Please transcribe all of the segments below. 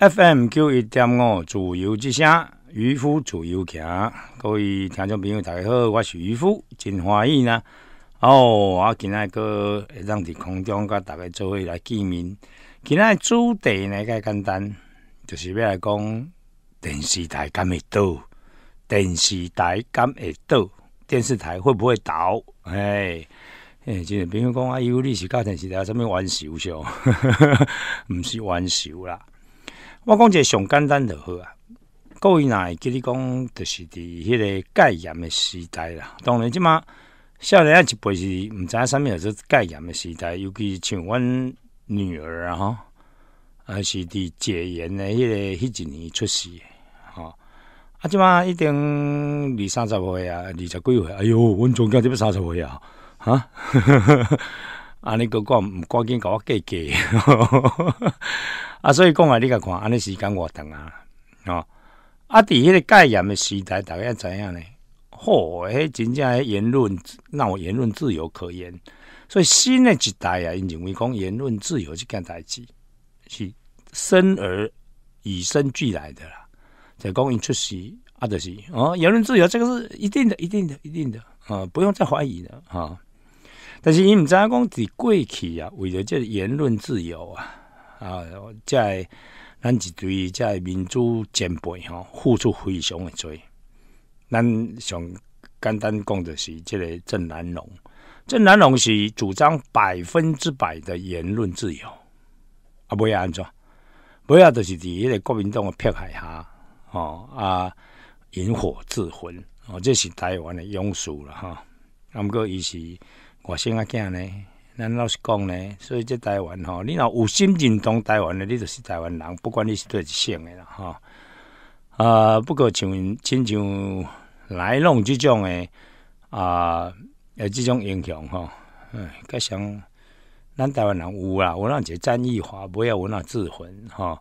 F M 九一点五，自由之声，渔夫自由行。各位听众朋友，大家好，我是渔夫，真欢喜呢。哦，我今日个，当伫空中甲大家做伙来见面。今日主题呢，较简单，就是要来讲电视台敢会倒，电视台敢会倒，电视台会不会倒？哎，即个朋友讲啊，有历史家庭时代，什么玩笑？哈哈哈哈唔是玩笑啦。我讲这上简单著好啊，各位会记你讲，就是伫迄个戒严的时代啦。当然，即马少年啊，一辈是毋知影啥物叫做戒严的时代。尤其是像阮女儿啊，吼，啊是伫解严的迄个迄一年出世，吼啊，即马已经二三十岁啊，二十几岁。哎哟，阮仲惊即要三十岁啊，哈。啊，尼哥哥毋赶紧甲阿姐姐。啊，所以讲来你甲看，安尼时间偌长啊，哦，啊，伫迄个戒严的时代，大家知影呢？吼，迄真正言论，那我言论自由可言，所以新的一代啊，认为讲言论自由是干代志，是生而与生俱来的啦，在讲因出世啊，就是哦，言论自由这个是一定的，一定的，一定的，啊，不用再怀疑的哈。但是伊毋知影讲伫过去啊，为了这言论自由啊。啊！即，咱一对即民主前辈吼，付出非常的多。咱上简单讲的是，即个郑南榕，郑南榕是主张百分之百的言论自由，啊，不要安怎？不要就是伫迄个国民党诶迫害下，吼啊，引火自焚，哦，这是台湾的庸俗了哈。毋过伊是外现在囝呢。咱老实讲呢，所以这台湾吼，你若有心认同台湾的，你就是台湾人，不管你是对一错的啦，吼。啊，不过像亲像来弄即种的啊，呃，即种英雄吼，嗯，加上咱台湾人有啦，我一个战义华，不要我那志魂，吼。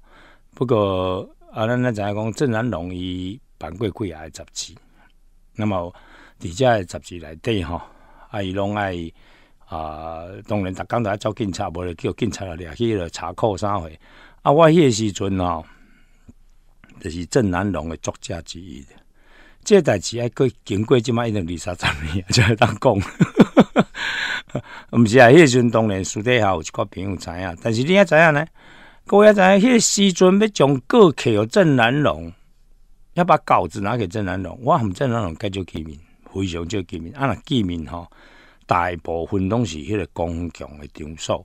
不过啊，咱咱讲郑南容易办过几下杂志，那么遮诶杂志内底吼，啊，伊拢爱。啊，当然，逐工刚才找警察，无就警察来去查扣啥货。啊，我迄个时阵哦，就是郑南榕的作家之一的。这代志还过经过即摆一两二三十年，才会当讲。毋是啊，迄时阵当然私底下有一个朋友知影，但是你也知影呢？位也知影，迄时阵要将过去哦，郑南榕，要把稿子拿给郑南榕。我含郑南榕介绍见面，非常少见面。啊，见面吼。大部分拢是迄个公共诶场所，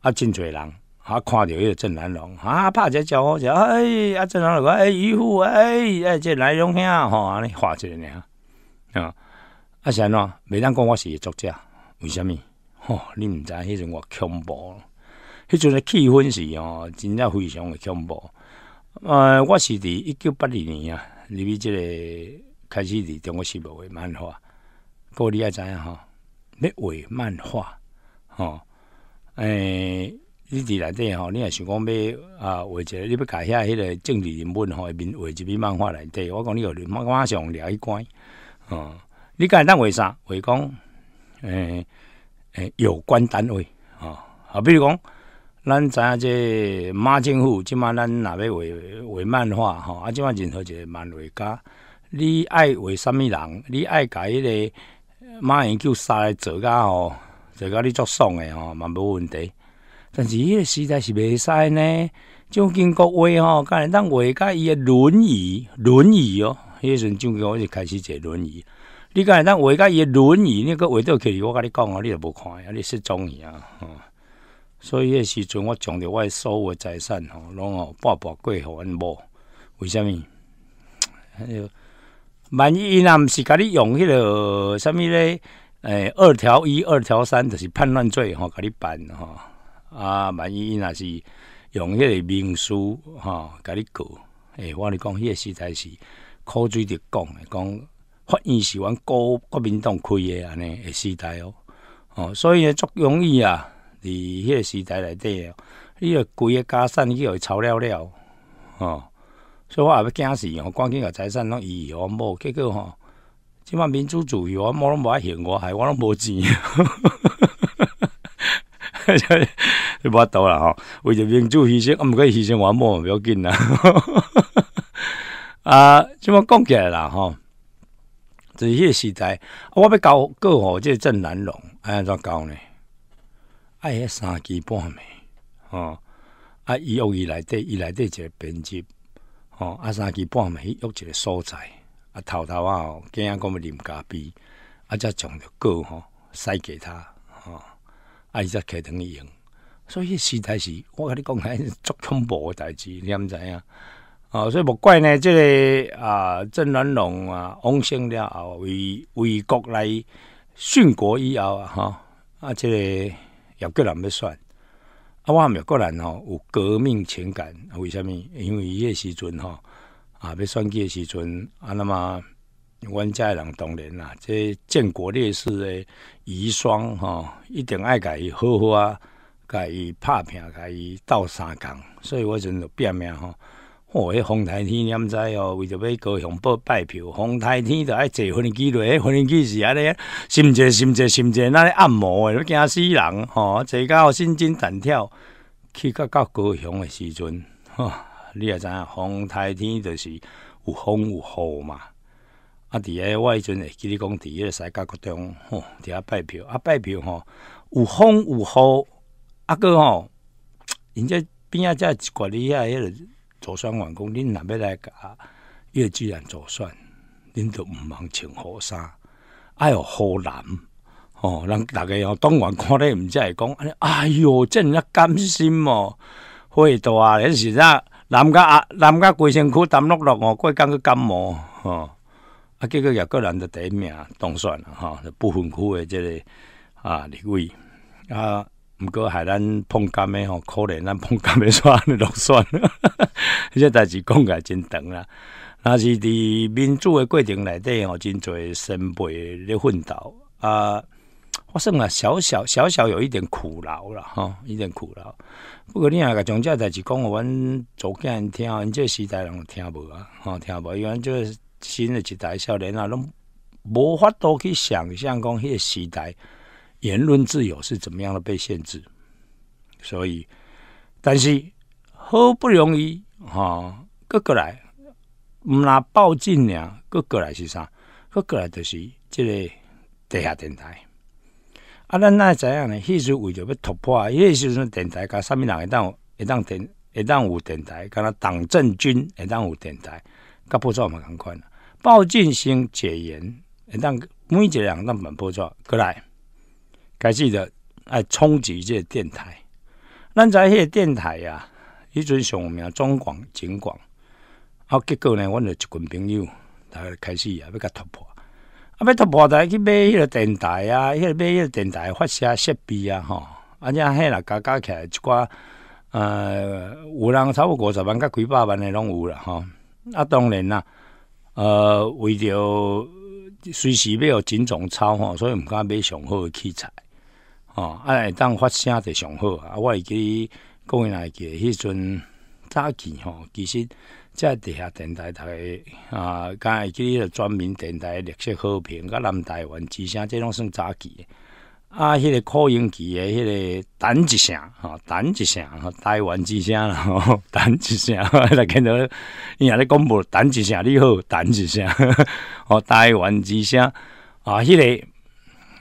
啊，真侪人，啊，看着迄个郑南龙啊，拍者招呼者，哎，啊，郑南龙，讲，哎，姨父，哎，哎，这来龙兄，吼，安画一个尔，啊，啊，安怎，袂当讲我是作者，为虾物吼，你毋知迄阵我恐怖，迄阵诶气氛是吼，真正非常诶恐怖。呃，我是伫一九八二年啊，入去即个开始伫中国时报嘅漫画，国你爱知影吼。你画漫画，吼，诶，你伫内底吼，你也想讲要啊，画一个，你不改下迄个政治人物吼，一面画一笔漫画内底，我讲你学，马马上掠一关，哦，你会当画啥？画讲，诶诶，有关单位，哦，啊，比如讲，咱知咱这马政府即马，咱若要画画漫画，吼，啊，即马任何一个漫画家，你爱画啥物人？你爱改一个？马英九沙来做噶吼，做噶你足爽诶吼，嘛无问题。但是迄个时代是袂使呢，就经过话吼，刚会当画家伊诶轮椅，轮椅哦，迄时阵就跟我就开始坐轮椅。你刚会当画家伊诶轮椅那个，画倒起，我甲你讲啊，你都无看，你失踪去啊。所以迄个时阵，我将着我所有诶财产吼，拢哦白白过互阮某。为虾米？哎有。万一伊若毋是甲你用迄个啥物咧？诶，二条一、二条三，就是叛乱罪吼，甲你办吼。啊，万一伊若是用迄个民书吼，甲你告，诶。我咧讲迄个时代是靠嘴直讲诶，讲法院是阮国国民党开诶安尼诶时代哦。哦，所以咧足容易啊，伫迄个时代内底，迄个规个家产计互伊抄了了哦。所以我也欲惊死哦，赶紧甲财产拢移去哦，某结果吼即满民主自由啊，某拢无爱还我害我拢无钱哦。无法度啦吼，为着民主牺牲，啊，毋过牺牲我某也袂要紧啦。啊即满讲起来啦吼，就是迄个时代，我要交互吼，即个郑南弄，安怎交呢？啊迄三更半暝吼，啊伊有伊内底伊内底一个编辑。吼啊三更半暝去约一个所在啊偷偷啊吼惊讲要啉咖啡啊则从着佫吼使其他吼啊伊则揢传伊用所以迄时代是我甲你讲安尼 足恐怖诶代志你抑毋知影啊所以无怪呢即个啊郑元龙啊往生了后为为国内殉国以后啊吼啊即个也佫人要选我阿妈个人吼有革命情感，为虾米？因为伊个时阵吼啊，要选举个时阵啊，那么阮遮家人当然啦，这建国烈士的遗孀吼，一定爱甲伊好好啊，甲伊拍拼，甲伊斗相共，所以我阵就拼命吼。哦，迄风台天，你毋知哦？为着要高雄报拜票，风台天着爱坐飞机落，迄飞机是啊，你心济心济心济，那咧按摩诶，要惊死人哦！坐到心惊胆跳，去到到高雄诶时阵，吼，你也知影，风台天着是有风有雨嘛。啊，伫诶，我迄阵会记你讲伫迄个西甲各中，吼，伫遐拜票啊，拜票吼，有风有雨。啊哥吼，人家边下只管理遐迄个。做算员工，恁若要来搞，越自然做算，恁都毋忙穿好衫。哎呦，好难哦！人大个用冬员过来，毋知系讲，哎呦，真一甘心哦。会多啊，迄时啊，南家啊，南家贵先苦淡落了哦，贵江个感冒哦，啊，结果也个人就第一名当选了哈，不分区的这个啊，李伟啊。毋过害咱碰金诶吼，可怜咱碰金诶，煞安尼落选迄个代志讲起来真长啦。若是伫民主诶过程内底吼，真侪先辈咧奋斗啊。发生啊，小小小小有一点苦劳啦吼，一点苦劳。不过你若甲从这代志讲，阮往昨天听，即这时代拢听无啊？吼，听无，因为这新的一代少年啊，拢无法度去想象讲迄个时代。言论自由是怎么样的被限制？所以，但是好不容易啊，个个来，唔拿报警俩，各个来是啥？各个来就是这个地下电台啊。咱那怎样呢？迄时为着要突破迄时阵电台甲上面人一当一当电一当有电台，那党政军一当有电台，甲步骤嘛，同款啊。报警先解严，一当每一两档本步骤过来。开始的爱冲击这电台。咱在个电台啊，迄阵上名中广、经广，啊，结果呢，阮著一群朋友，开始啊要甲突破，啊要突破，来去买个电台啊，个买个电台发射设备啊，吼，啊，且迄啦加加起来一寡，呃，有人差不五十万，甲几百万的拢有啦，吼。啊，当然啦，呃，为着随时要有品种吼，所以毋敢买上好的器材。吼，啊，会当发声着上好。啊，我会记咧，讲因来去迄阵早期吼，其实才伫遐电台头咧。啊，敢会记咧，迄专门电台诶，绿色和平甲南台湾之声，这拢算早期诶。啊，迄个扩音旗诶，迄个弹一声吼，弹一声吼，台湾之声啦，吼，弹一声来才见到伊。也咧讲无弹一声，你好弹一声 吼，台湾之声啊，迄个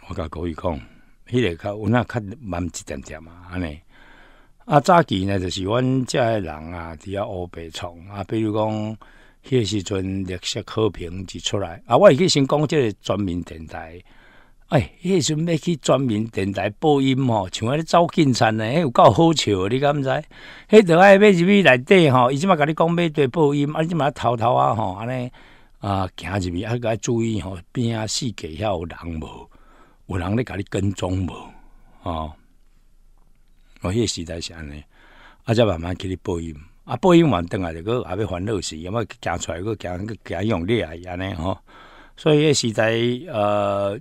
我甲高宇讲。迄个较有那较慢一点点嘛，安尼。啊，早期呢就是阮遮的人啊，伫遐乌白创啊，比如讲，迄个时阵绿色和平一出来啊，我会前先讲即个全民电台，哎，迄时阵要去全民电台播音吼，像安尼走进餐呢，迄有够好笑，你敢毋知？迄到爱买入去内底吼，伊即嘛甲你讲买台播音，啊，你即嘛偷偷啊吼，安尼啊，行入去啊，该注意吼，边啊四界遐有人无？有人咧甲你跟踪无？哦，我迄个时代是安尼，啊，才慢慢去你报音，啊，报音完等来着个阿要烦恼死，要么行出来个行个行用力啊，伊安尼吼，所以迄个时代呃，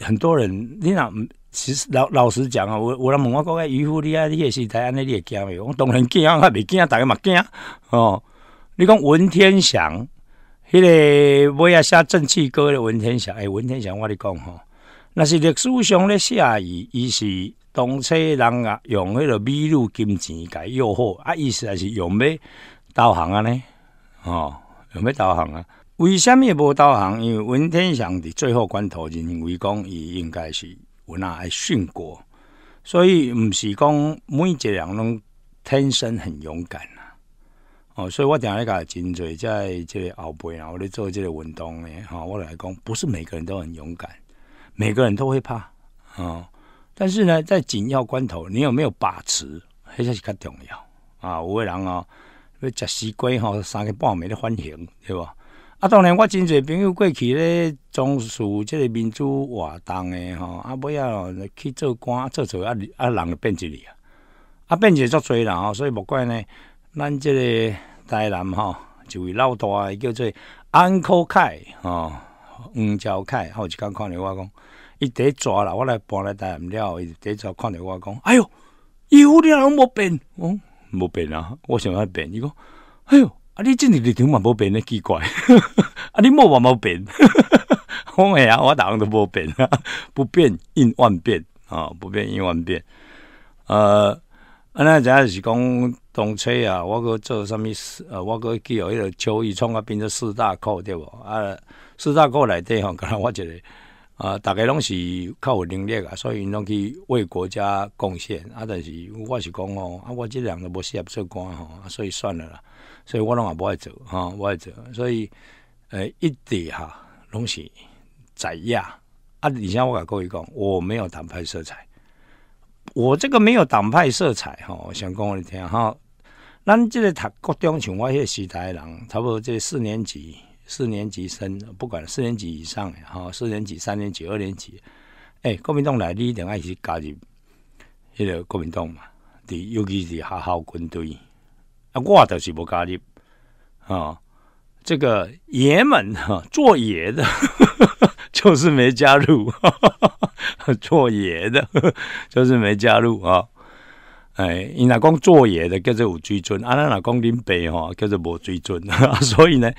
很多人你毋其实老老实讲啊，有有人问我讲个渔夫，你啊，你个时代安尼你会惊袂？我当然惊，啊，袂惊，逐个嘛惊吼。你讲文天祥，迄个尾啊写《正气歌》的文天祥，哎，文天祥，我你讲吼。那是历史上咧写伊，伊是东车人啊，用迄个美女金钱甲伊诱惑啊，意思也是用要导航啊咧，哦，用要导航啊？为什么无导航？因为文天祥伫最后关头认为讲，伊应该是文啊爱殉国，所以毋是讲每一个人拢天生很勇敢啊。哦，所以我定下甲真侪在即个后辈啊，我咧做即个运动咧，吼，我来讲，不是每个人都很勇敢。每个人都会怕，啊！但是呢，在紧要关头，你有没有把持，还是较重要啊！有谓人哦，食西瓜吼，三个半暝咧反刑，对无？啊，当然，我真侪朋友过去咧，从事即个民主活动的吼，啊，不要去做官，做做啊啊，人就变一个啊，变一个足侪人吼，所以无怪呢，咱即个台南吼，一位老大叫做 Uncle 啊，黄兆凯，好，就刚看着我讲。一直抓啦，我来搬来了，伊第一直抓看着我讲，哎呦，伊乌鸟拢无变，哦，无变啊！我想要变，伊讲，哎呦，啊你即日日场嘛无变，咧。奇怪，啊你莫话无变，我呀，我逐项都无变啊，不变应万变啊，不变应万变。呃，安那真下是讲动车啊，我搁做什事？呃，我搁去有迄个秋雨创啊，变做四大扣对无？啊，四大扣内底吼，敢若我一个啊，大概拢是靠有能力啊，所以拢去为国家贡献啊。但是我是讲哦，啊，我即两个无适合做官啊，所以算了啦。所以我拢也无爱做哈，无爱做。所以呃，一直哈，拢是在压啊。以前我甲各位讲，我没有党派色彩，我这个没有党派色彩哈。想讲我你听哈，咱即个读国中像我个时代的人，差不多这四年级。四年级生不管四年级以上，哈四年级、三年级、二年级，诶，国民党来，你定爱去加入，迄个国民党嘛，对，尤其是效忠军队，啊，我就是无加入，啊，这个爷们哈，做爷的，就是没加入，做爷的，就是没加入啊。哎，伊若讲做野的叫做有水准，啊咱若讲恁爸吼叫做无水准，所以呢，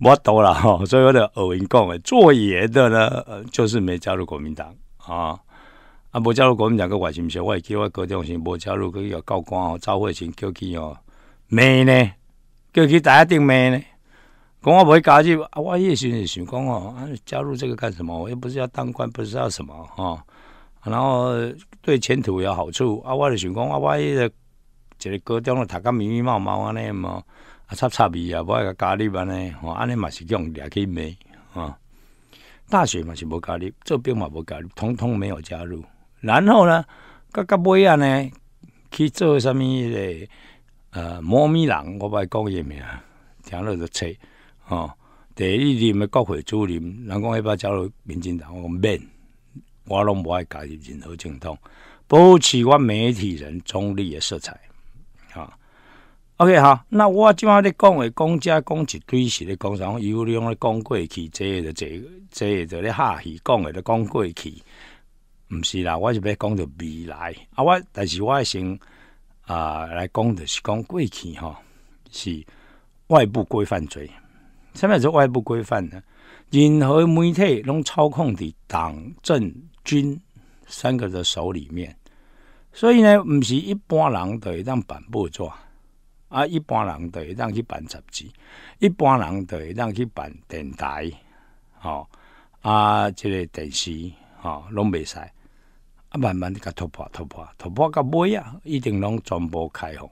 无多啦吼，所以我就学因讲诶，做野的呢，就是没加入国民党啊，啊无加入国民党个外是？我会记我高中时无加入个有高官哦，赵惠清叫去哦，骂呢？叫去大家顶骂呢？讲我不会加入，我一时是想讲哦，加入这个干什么？我又不是要当官，不是要什么哈？然后对前途有好处啊！我就想讲啊，我迄个一个高中读个迷迷毛毛安尼嘛，啊，插插鼻啊，无爱甲加入安尼，吼，安尼嘛是叫人掠去骂啊。大学嘛是无加入，做兵嘛无加入，统统没有加入。然后呢，甲甲尾啊呢，去做啥物咧？呃，猫咪人，我爱讲个名，听落就切吼。第二任的国会主任，人讲要巴加入民进党，我讲免。我拢无爱加入任何政党，保持我媒体人中立诶色彩。啊，OK，好，那我即晚咧讲诶，讲遮讲一堆是咧，讲上有两咧讲过去，这就这，这就咧下戏讲诶，咧讲过去，毋是啦，我是要讲着未来啊。我但是我还想啊，来讲的是讲过去，吼，是外部规范罪。虾米叫外部规范呢？任何媒体拢操控伫党政。军三个的手里面，所以呢，唔是一般人会当办报纸，啊，一般人会当去办杂志，一般人会当去办电台，吼啊，这个电视，吼拢未使啊，慢慢的甲突破，突破，突破甲尾啊，一定拢全部开放。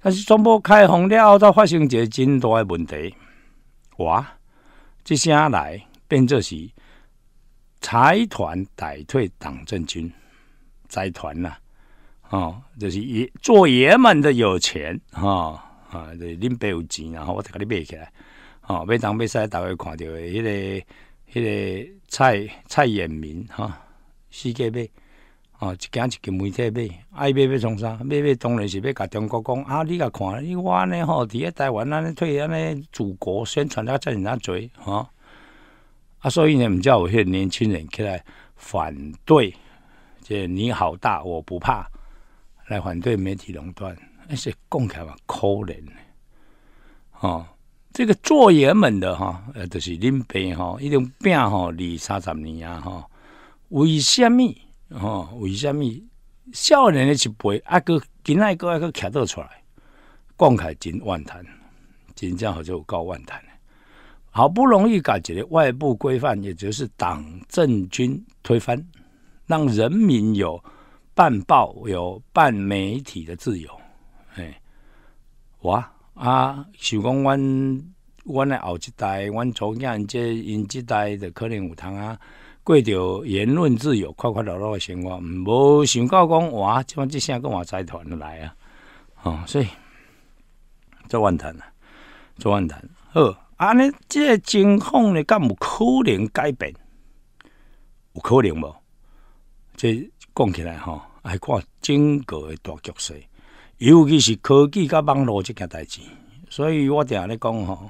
但是全部开放了后，才发生一个真大个问题，哇，即声来变作是。财团歹退党政军，财团呐，啊，就是爷做爷们的有钱啊啊，就恁爸有钱，然后我才给你买起来，哦，买东买西，大家看到的，迄个迄个蔡蔡衍明哈，四界买，哦，一件一个媒体买，爱买买从啥买买，当然是要甲中国讲啊，你甲看，你我安尼吼，伫咧台湾，安尼退安尼，祖国宣传了遮尔那做吼、啊，所以呢，们叫有些年轻人起来反对，这你好大，我不怕，来反对媒体垄断，是讲起来嘛，怜呢。哦，这个做爷们的哈，就是恁爸哈，一种病哈，二三十年啊，为什么？哈，为什么？少年的一辈，阿哥今仔个阿哥倚倒出来，起来真万谈，真正样好就告万谈。好不容易搞起来，外部规范，也就是党政军推翻，让人民有办报、有办媒体的自由。哎，哇啊！想讲，阮阮的后一代，阮从讲这，因这代的可能有通啊，过着言论自由、快快乐乐的生活，无想到讲哇，即阵即下跟我财团来啊！哦，所以做万谈啊，做万谈二。安尼，即个情况咧，敢有可能改变？有可能无？这讲起来吼，爱看整个诶大局势，尤其是科技甲网络即件代志。所以我定咧讲吼，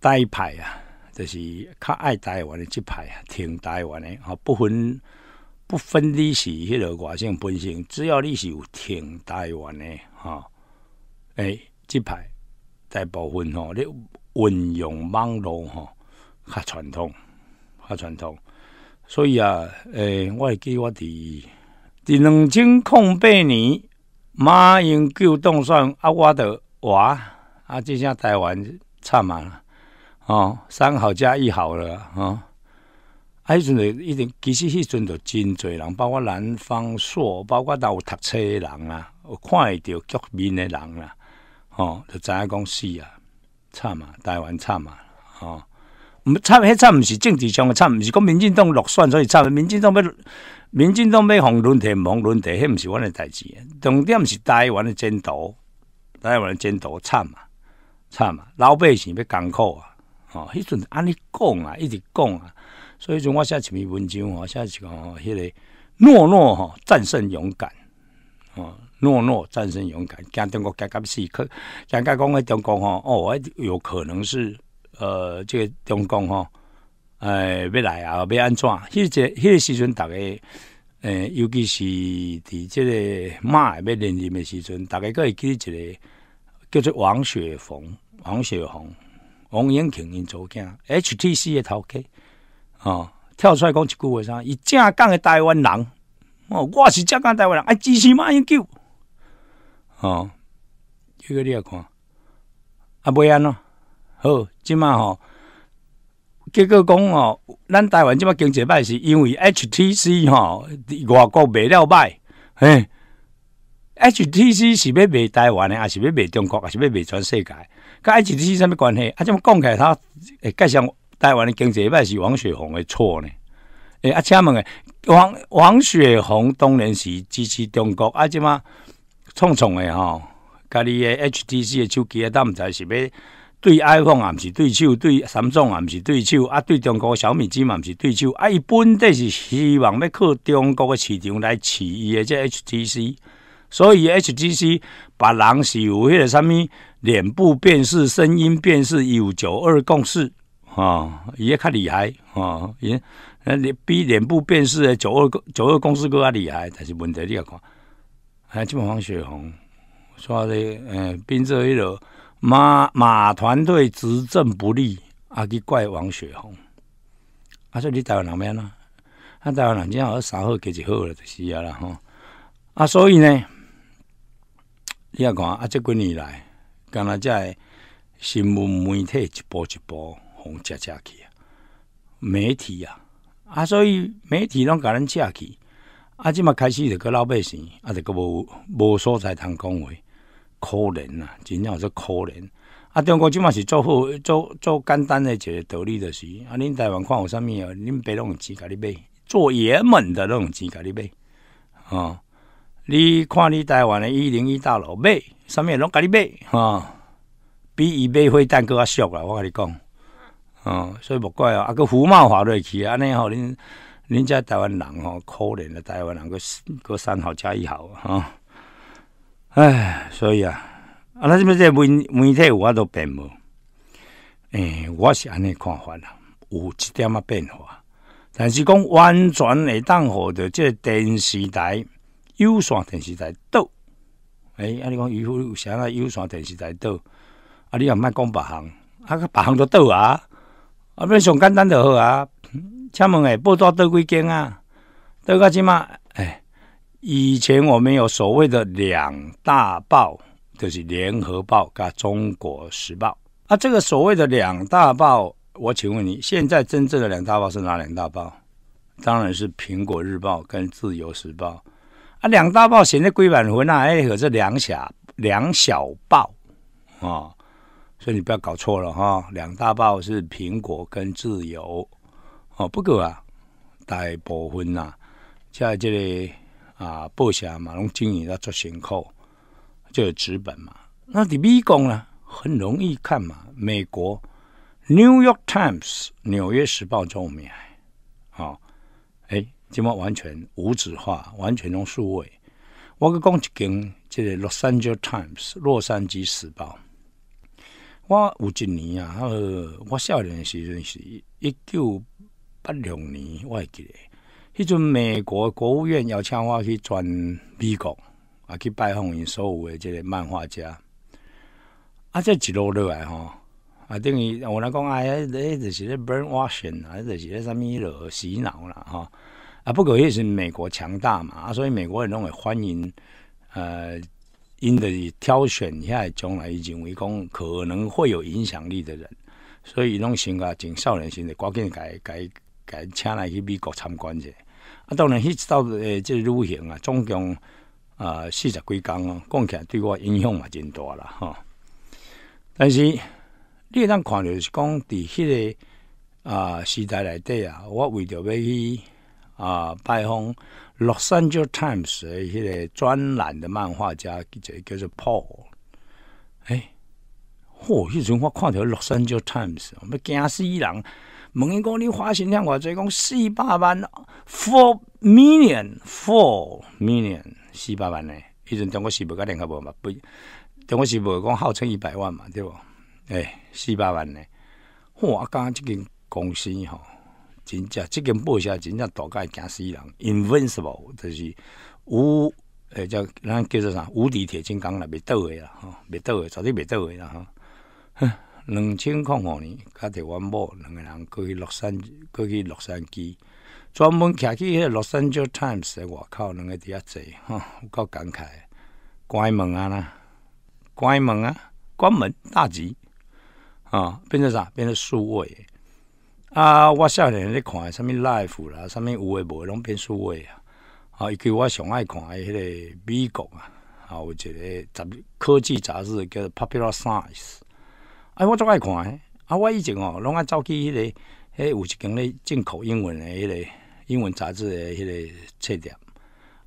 台派啊，就是较爱台湾诶即派啊，挺台湾诶吼，不分不分你是迄落外省本省，只要你是有挺台湾诶，吼诶，即派大部分吼，你。运用网络，吼，较传统，较传统，所以啊，诶，我会记我伫二零零零八年，马英九当选啊，我的娃啊，即下台湾惨啊吼，三好加一好了，吼，啊，迄阵就一定，其实迄阵就真侪人，包括南方朔，包括倒有读册诶人啦，有看着局面诶人啦，吼，就知影讲死啊。惨嘛，台湾惨嘛，哦，毋惨，迄惨毋是政治上的惨，毋是讲民进党落选所以惨，民进党要民进党要红论毋红论替，迄毋是阮诶代志，重点是台湾诶前途，台湾诶前途惨嘛，惨嘛，老百姓要艰苦啊，哦，迄阵安尼讲啊，一直讲啊，所以阵我写一篇文章吼，写一个迄个懦弱吼，战胜勇敢，哦。懦弱战胜勇敢，惊中国惊革死，去惊家讲个中共吼哦，有可能是呃，即个中共吼，哎，要来啊，要安怎？迄个迄个时阵，逐个诶，尤其是伫即个骂要认人诶时阵，逐个个会记一个叫做王雪峰，王雪峰，王永庆因做惊，H T C 也头家啊，跳出来讲一句话啥，伊正港诶，台湾人，我是正港台湾人，爱支持马英九。哦，这个你也看，啊，袂安咯。好，即嘛吼，结果讲哦，咱台湾即嘛经济歹，是因为 H T C 吼，外国卖了歹。嘿。h T C 是要卖台湾诶，还是要卖中国，还是要卖全世界？跟 H T C 什么关系？啊，即马讲起来，他诶，加上台湾的经济歹是王雪红的错呢。诶，啊，请问，王王雪红当然是支持中国，啊，即马？冲冲的吼，家己的 HTC 的手机，啊，他毋知是要对 iPhone 啊，毋是对手；对 Samsung 啊，毋是对手；啊，对中国小米机嘛，毋是对手。啊，伊本底是希望要靠中国诶市场来饲伊诶即 HTC。所以 HTC 别人是有迄个啥物，脸部辨识、声音辨识、有九二共识啊，伊也较厉害啊，伊呃比脸部辨识的九二九二公司哥较厉害，但是问题你要看。还就王雪红，说的，嗯，变做一路马马团队执政不利，啊，去怪王雪红。啊，说你台湾人咩呢？啊，台湾人只好三好，给就好啦，就是啊啦，吼。啊，所以呢，你看啊，即这几年来，刚才在新闻媒体一波一波红加加去啊，媒体啊，啊，所以媒体拢甲咱加去。啊，即嘛开始著个老百姓，啊，著个无无所在通讲话，可怜啊，真正是可怜。啊，中国即嘛是做做做简单的一个道理就是，啊，恁台湾看有啥物啊，恁拢有钱甲你买，做爷们的拢有钱甲你买，啊，你看你台湾的一零一大楼买，啥物拢甲你买，啊，比伊买飞蛋搁较俗啦，我甲你讲，吼，所以无怪哦，啊个胡茂华都去，安尼吼恁。人家台湾人哦，可怜的台湾人，个个三好加一好啊！哎，所以啊，啊，那是不是媒媒体有法多变无？欸，我是安尼看法啦，有一点啊变化，但是讲完全会当好着，即电视台、有线电视台倒，欸，啊，你讲有啥啊，有线电视台倒，啊，你也莫讲别行，啊，个别行都倒啊，啊，变上简单就好啊。请问哎，报到多少间啊？到到即吗？哎，以前我们有所谓的两大报，就是《联合报》跟《中国时报》啊。这个所谓的两大报，我请问你，现在真正的两大报是哪两大报？当然是《苹果日报》跟《自由时报》啊。两大报现在归板回那，哎，可是两小两小报啊，所以你不要搞错了哈。两大报是《苹果》跟《自由》。哦，不过啊，大部分呐，在这里啊，报社嘛，拢经营在做辛苦，就资本嘛。那伫美国了，很容易看嘛。美国《New York Times》纽约时报中文版，好，哎，今毛完全无纸化，完全用数位。我个讲一间，就个《Los Angeles Times》洛杉矶时报。我有一年啊，我少年时阵是一九。八六年，我会记得，迄阵美国国务院邀请我去转美国，啊，去拜访因所有的即个漫画家，啊，这一路落来吼，啊，等于我人讲，哎，迄就是咧 brainwashing，啊，就是啥物迄落洗脑啦，吼。啊，不过迄是美国强大嘛，啊，所以美国人拢会欢迎，呃，因的挑选遐来将来认为讲可能会有影响力的人，所以伊拢想格，仅少年性的关键改改。因请来去美国参观者，啊，当然，迄次到诶，即旅行啊，总共啊四十几天咯，讲起来对我影响嘛真大啦，吼。但是你当看着是讲伫迄个啊时代内底啊，我为着要去啊拜访《洛杉矶 Times》诶迄个专栏的漫画家，叫做 Paul。哎，吼，迄阵我看着《洛杉矶 Times》，我惊死人！问伊讲，你花心听偌济，讲四百万，four million，four million，四百万呢？迄阵中国是无甲联合无嘛，不，中国是无讲号称一百万嘛，对无？诶，四百万呢？哇，刚刚这间公司吼，真正这间报社真正大概惊死人，invincible，就是无诶叫咱叫做啥，无敌铁金刚啦，未倒诶啦，吼，未倒诶，绝对未倒诶啦，哈。两千零五年，甲台湾某两个人过去洛杉矶，过去洛杉矶，专门倚去迄个洛杉矶 Times 的外口，两个伫遐坐，吼，有够感慨，关门啊啦，关门啊，关门大吉，啊，变成啥？变成数位啊！我少年咧看啥物 Life 啦，啥物有诶无诶拢变数位啊！啊，伊去我上爱看诶，迄个美国啊，啊，有一个杂科技杂志叫做 Popular Science。啊，我最爱看诶！啊，我以前哦，拢爱走去迄个，迄有一间咧进口英文诶，迄个英文杂志诶，迄个册店。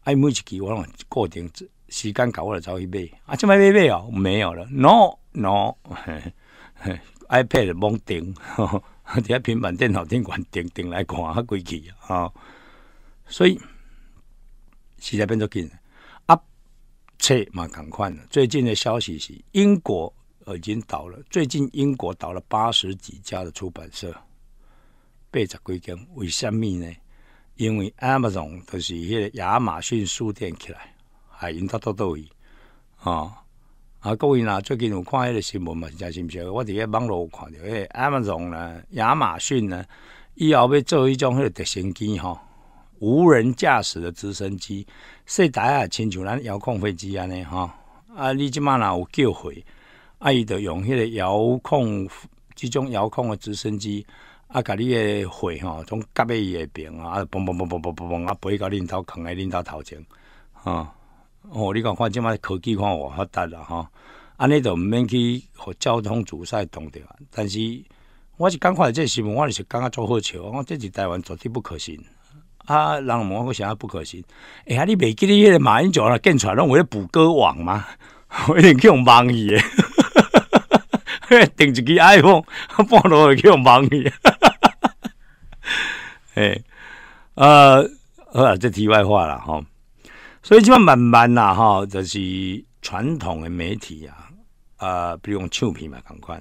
啊，每一期我拢固定时间搞，我就走去买。啊，即摆买买哦，没有了，no no，iPad 茫订，啊，伫台平板电脑顶悬订订来看啊，规期啊。所以时代变作紧啊，册嘛共款。最近的消息是英国。已经倒了。最近英国倒了八十几家的出版社，背十归根，为什么呢？因为 Amazon 就是迄个亚马逊书店起来，还因得到到伊啊啊！各位呐，最近有看迄个新闻嘛，真是毋是？我伫个网络有看到，个 a m a z o n 呢，亚马逊呢，以后要做一种迄个直升机吼，无人驾驶的直升机，说大家也亲像咱遥控飞机安尼吼。啊！你即满若有叫回？啊，伊就用迄个遥控，即种遥控的直升机，啊，甲你诶火吼，从夹尾伊个边啊，嘣嘣嘣嘣嘣嘣嘣，啊，飞到恁兜空，咧恁兜头前，啊，哦，你讲看即摆科技看偌发达啦，吼安尼就免去互交通阻塞挡着啊。但是我是刚看这新闻，我就是感觉足好笑，我这是台湾绝对不可行，啊，人问我想不可行，哎呀，你袂记得迄个马云九啊，建出来拢为了补高网吗？我一定叫忙伊。订 一支 iPhone，半路去叫忙去。哎，呃，好这题外话了哈。所以，基本慢慢啦哈，就是传统的媒体啊，呃，比如讲唱片嘛，赶款。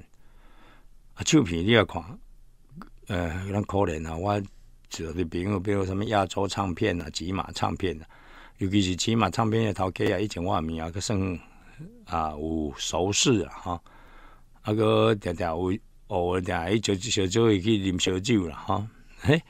啊，唱片你要看，呃，有点可怜啊。我就的比如比如什么亚洲唱片啊，吉马唱片啊，尤其是吉马唱片的头家啊，以前我万米啊，可算啊有熟识啊哈。啊个常常有偶尔常去小酒小酒去啉小酒啦，吼，嘿，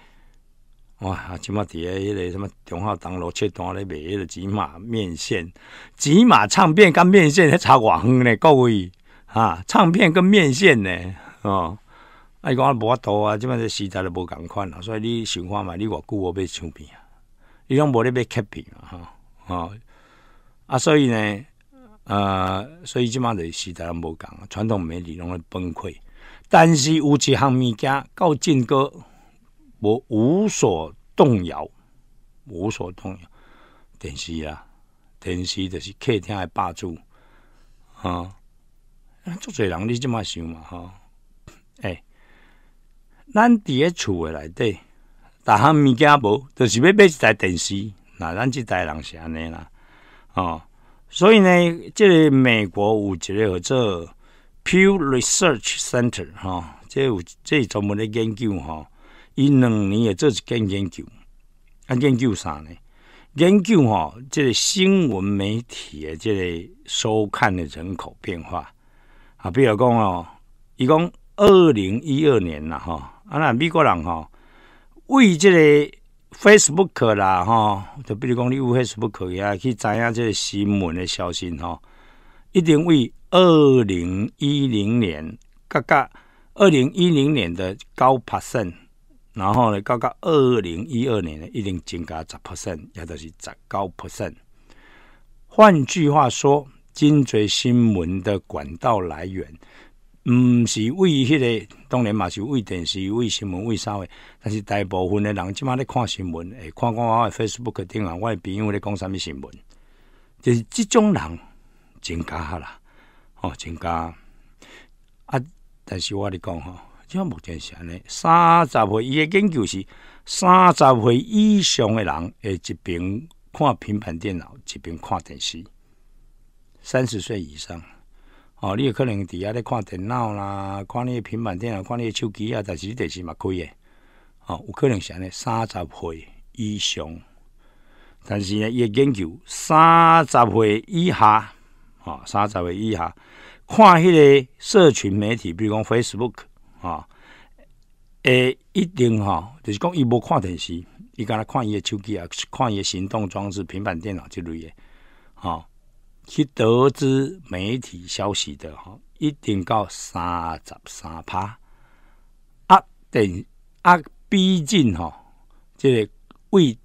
哇，即麦伫个迄个什物中号东路七段咧卖迄个紫马面线，紫马唱片跟面线还差偌远咧，各位啊，唱片跟面线咧，哦，伊讲啊无法度啊，即麦这时代都无共款啦，所以你想看嘛，你偌久无要唱片啊，伊讲无咧要 K 片啊，吼、吼啊，所以呢。呃，所以即马就是时代无共，传统媒体拢会崩溃。但是有一项物件，到今个无无所动摇，无所动摇。电视啊，电视就是客厅的霸主，哈。做侪人你即马想嘛哈？哎，咱伫咧厝内底，逐项物件无，就是要买一台电视，那咱即代人是安尼啦，哦。所以呢，即个美国有一个叫做 Pew Research Center 哈，即有即专门咧研究哈，伊两年也做一跟研究，啊，研究啥呢？研究哈，即个新闻媒体诶，即个收看的人口变化啊，比如讲哦，伊讲二零一二年啦哈，啊那美国人哈为即个。Facebook 啦，吼，就比如讲你用 Facebook 啊，去知影这新闻的消息，吼，一定为二零一零年，嘎嘎，二零一零年的高 percent，然后呢，嘎嘎，二零一二年的一增加十 percent，也都是十高 percent。换句话说，精嘴新闻的管道来源。毋是为迄个，当然嘛是为电视、为新闻、为啥个？但是大部分的人，即马咧看新闻，会看看我 Facebook 顶啊，我朋友咧讲啥物新闻，就是即种人，真假啦？哦，真假啊！但是我咧讲吼，即马目前是安尼，三十岁伊诶研究是三十岁以上的人，会一边看平板电脑，一边看电视，三十岁以上。哦，你有可能伫遐咧看电脑啦，看你平板电脑，看你手机啊，但是你电视嘛开诶。哦，有可能是安尼三十岁以上，但是呢，伊诶研究三十岁以下，哦，三十岁以下，看迄个社群媒体，比如讲 Facebook 啊，诶，一定吼，就是讲伊无看电视，伊干若看伊诶手机啊，看伊诶行动装置、平板电脑之类嘅，吼。去得知媒体消息的吼，一定到三十三趴，啊，等啊，毕竟吼，即个为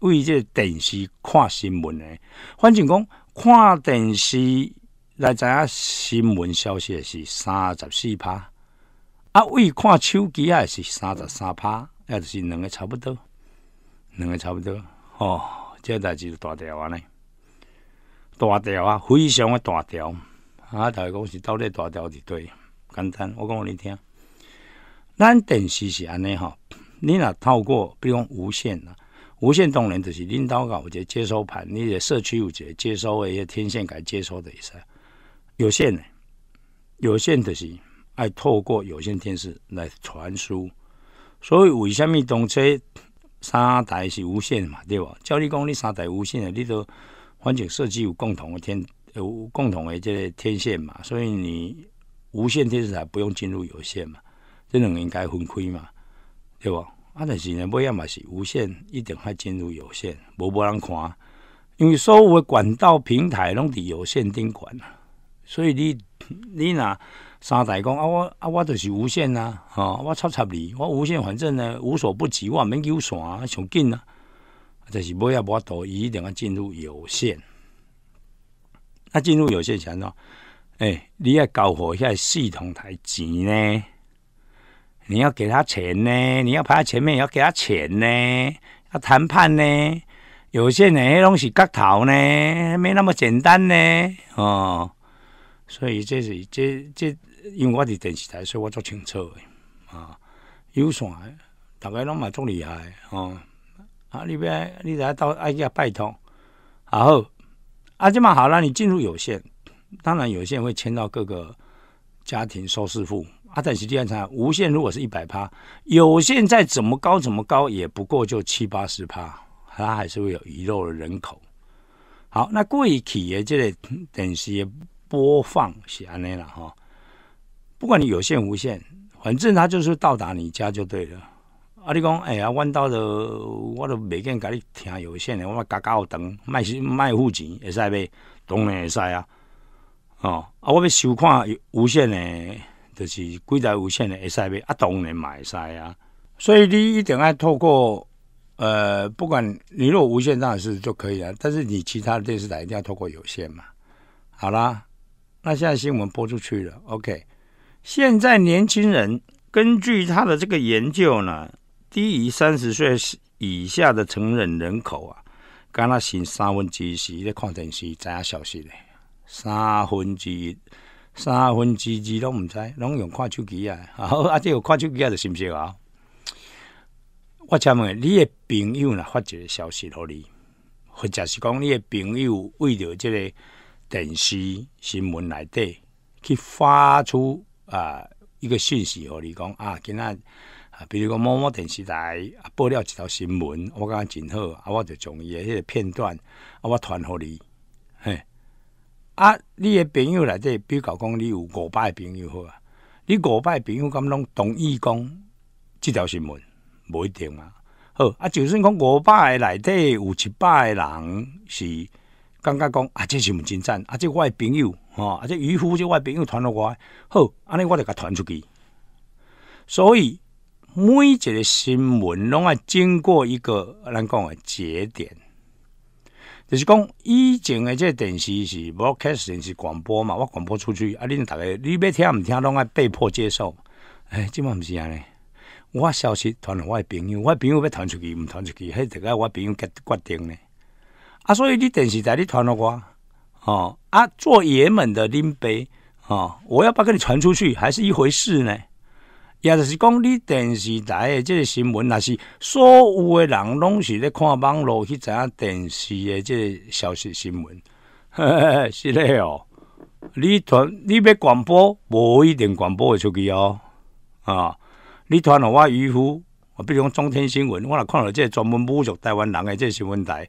为即个电视看新闻诶，反正讲看电视来知影新闻消息是三十四趴，啊，为看手机啊是三十三趴，也就是两个差不多，两个差不多，吼，即代志就大条啊呢。大条啊，非常的大条。啊！个讲是到底大条是对，简单。我讲互你听，咱电视是安尼吼，你若透过比如讲无线啊，无线功能就是领导搞一个接收盘，你的社区有个接收一些天线伊接收的，会使。有线诶，有线著是爱透过有线电视来传输。所以为什么动车三台是无线嘛，对不？照你讲你三台无线的，你都。环境设计有共同的天，有共同的这个天线嘛，所以你无线电视台不用进入有线嘛，这个应该分开嘛，对不？啊，但是呢，买啊嘛是无线，一定还进入有线，无无人看，因为所有的管道平台拢伫有线顶管，啊，所以你你若三代讲啊我啊我就是无线呐，吼，我插插你，我无线反正呢无所不及，我免有线啊，上紧啊。但是无法度多，一定要进入有限。那进入有限前咯，诶，你要搞活一下系统台钱呢，你要给他钱呢，你要排在前面，也要给他钱呢，要谈判呢。有线呢，拢是骨头呢，没那么简单呢，哦。所以这是这这，因为我是电视台，所以我做清楚的啊。有线大概拢嘛足厉害哦。啊，你别，你再到埃及拜托，然后阿杰玛好了，你进入有限，当然有限会迁到各个家庭收视户。阿等实际上台，无限如果是一百趴，有限再怎么高怎么高，也不过就七八十趴，它还是会有遗漏的人口。好，那贵企业这类等些播放是安内了哈，不管你有限无限，反正它就是到达你家就对了。啊！你讲哎呀，阮到的我都未见，给你听有线的，我加加学堂卖是卖付钱，会使呗？当然会使啊！哦，啊，我欲收看无线的，就是贵台无线的，会使呗？啊，当然嘛会使啊！所以你一定要透过呃，不管你若无线当然是就可以了，但是你其他的电视台一定要透过有线嘛。好啦，那现在新闻播出去了。OK，现在年轻人根据他的这个研究呢。低于三十岁以下的成人人口啊，敢若剩三分之一时咧，看电视知影消息咧。三分之一、三分之一拢毋知，拢用看手机啊。啊，即个看手机啊，着是毋是啊。我请问，你的朋友若发一个消息互你？或者是讲你的朋友为着即个电视新闻内底去发出啊一个讯息互你讲啊，今仔。比如讲，某某电视台报了一条新闻，我感觉真好，啊，我就中意个迄个片段，啊，我传给你。嘿，啊，你的朋友里底，比如讲，你有五百个朋友好啊，你五百个朋友，敢拢同意讲这条新闻，不一定啊。好，啊，就算讲五百个内底有七百个人是感觉讲啊，这是新闻真赞，啊，即的朋友，啊，啊，即渔夫即的朋友传我，好，安尼我就甲传出去。所以。每一个新闻拢爱经过一个咱讲的节点，就是讲以前的这电视是 broadcast 电视广播嘛，我广播出去，啊，恁大家你要听毋听拢爱被迫接受，哎，即嘛毋是安尼，我消息传互我朋友，我朋友要传出去毋传出去，迄个我朋友决决定呢，啊，所以你电视台你传互我，哦，啊，做爷们的拎杯，哦，我要把跟你传出去还是一回事呢？也就是讲，你电视台的这个新闻，那是所有的人拢是咧看网络去查电视的这个消息新闻，是咧哦。你传，你要广播，无一定广播的手机哦。啊，你传了我鱼夫，比如讲中天新闻，我若看了这专门侮辱台湾人的这新闻台，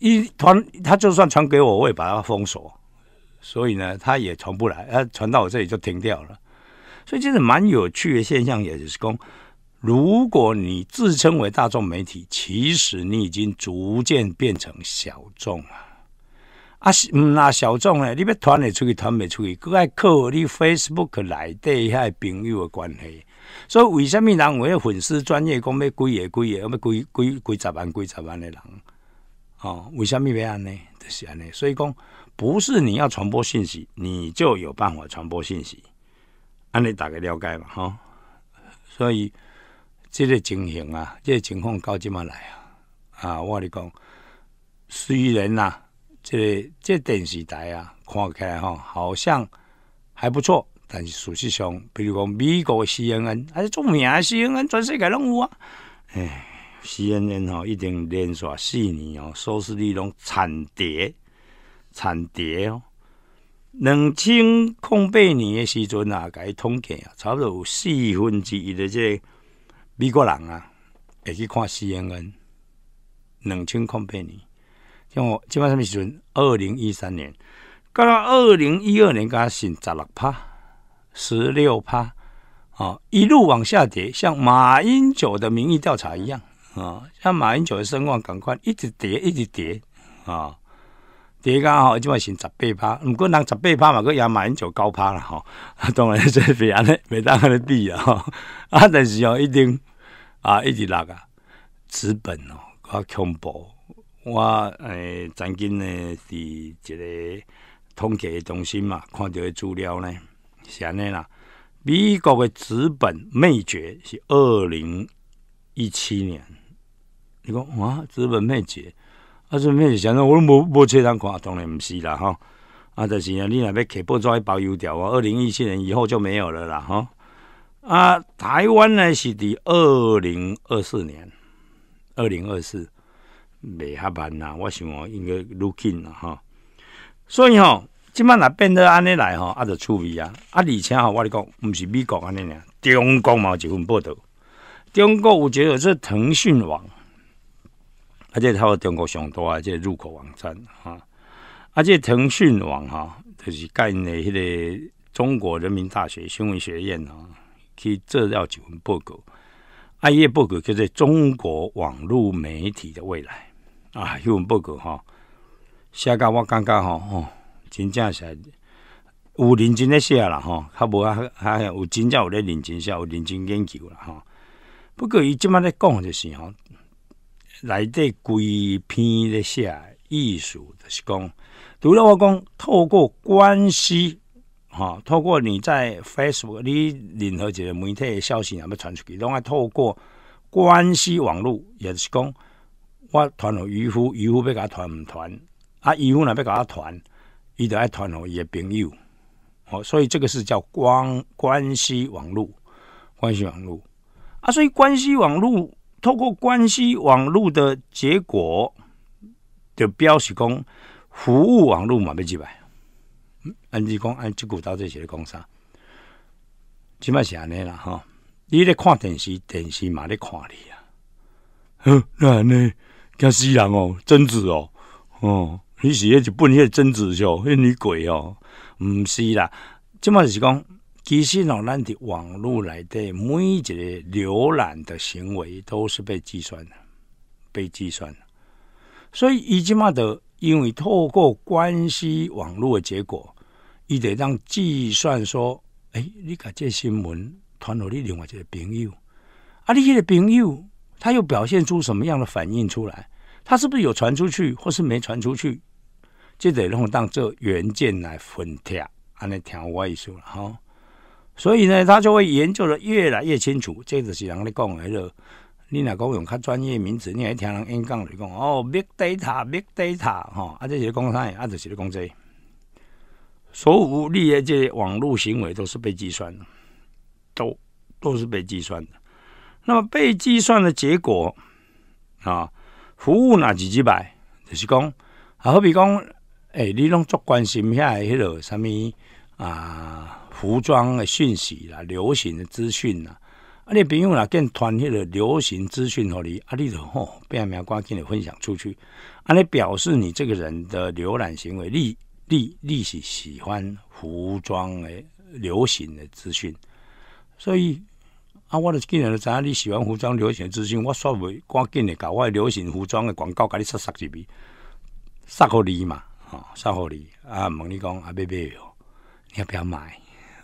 一传，他就算传给我，我也把它封锁，所以呢，他也传不来，他传到我这里就停掉了。所以这是蛮有趣的现象，也就是讲，如果你自称为大众媒体，其实你已经逐渐变成小众啊！啊，是嗯，那小众呢？你要团也出去，团没出去，佮爱靠你 Facebook 来的遐朋友的关系。所以为什么人为粉丝专业讲要几页几页，要要几几几十万、几十万的人？哦，为什么要安尼？就是安尼。所以讲，不是你要传播信息，你就有办法传播信息。安你大概了解嘛，哈，所以这个情形啊，这个情况到这么来啊，啊，我你讲，虽然呐，这这电视台啊，看起来哈，好像还不错，但是事实上，比如讲美国的 CNN 还是做 CNN，全世界拢有啊，唉。c n n 哈，一定连续四年哦，收视率拢惨跌，惨跌哦。两千空八年诶时阵啊，伊统计啊，差不多有四分之一的这美国人啊，会去看 CNN。两千空八年，像我今办什么时阵？二零一三年，到二零一二年，给他减十六趴，十六趴，啊，一路往下跌，像马英九的民意调查一样啊，像马英九的声望赶快一直跌，一直跌啊。第一加吼，即话是十八趴，毋过人十八趴嘛，佮亚马逊就九趴啦吼。啊，当然，即别安尼，别当安尼比啊吼。啊，但是哦，一定啊，一直落啊，资本哦，我恐怖，我诶，曾经呢，伫一个统计中心嘛，看到资料呢，是安尼啦。美国嘅资本灭绝是二零一七年，你讲哇，资本灭绝。啊！准备是啥物？我都无无车人看，当然不是啦，吼啊！但是啊，你若要起步纸，一包邮条啊，二零一七年以后就没有了啦吼啊，台湾呢是伫二零二四年，二零二四未较慢啦，我想啊，应该愈紧啦，吼所以吼，即摆若变得安尼来吼，啊，就趣味啊。啊！而且吼，我咧讲，毋是美国安尼俩，中国嘛有一份报道。中国有一个是腾讯网。啊，且他中国上大啊，这入口网站啊，啊，这腾讯网哈，就是跟迄个中国人民大学新闻学院啊，去做了一份报告。啊，伊诶报告叫做《中国网络媒体的未来》啊，迄份报告哈。写到我感觉吼、哦，真正是有认真咧写啦吼，较无啊，啊，有真正有咧认真写，有认真研究啦吼。不过伊即摆咧讲就是吼。内底规篇的写艺术，就是讲，除了我讲，透过关系，哈，透过你在 Facebook，你任何一个媒体的消息也要传出去，拢爱透过关系网络，也是讲，我传互渔夫，渔夫要甲传毋传，啊，渔夫若要甲他传，伊就爱传互伊的朋友，好，所以这个是叫关关系网络，关系网络，啊，所以关系网络。透过关系网络的结果的标识工服务网络嘛要几百。按职讲，按即股到这些的工啥？今是安尼啦哈！你在看电视，电视嘛在看你啊。哼，那尼惊西人哦，贞子哦，哦，你是迄只笨迄贞子哦，迄女鬼哦，毋是啦。即麦是讲。其实，喏，咱的网络来的每一个浏览的行为都是被计算的，被计算的。所以，伊即嘛的，因为透过关系网络的结果，伊得让计算说：，诶，你看这新闻，传到你另外一个朋友，啊，你这个朋友，他又表现出什么样的反应出来？他是不是有传出去，或是没传出去？就得让当做原件来分贴，安尼调位数了哈。所以呢，他就会研究的越来越清楚。这就是人咧讲来着，你若讲用较专业名词，你还听人演讲来讲哦，big data，big data，吼，啊这是讲啥？啊，就是讲这，所有你的这网络行为都是被计算的，都都是被计算的。那么被计算的结果啊，服务哪几几百，就是讲，好比讲，哎，你拢足关心遐个迄落啥物啊？服装的讯息啦，流行的资讯啦，啊，你朋友啦，建团迄的流行资讯合你，啊，你吼变名赶紧你分享出去，啊，你表示你这个人的浏览行为，你你你是喜欢服装的流行的资讯，所以啊，我就今然都知你喜欢服装流行资讯，我煞袂赶紧的搞，我流行服装的广告甲你塞塞入去，塞互你嘛，吼塞互你，啊问你讲啊，要买，你要不要买？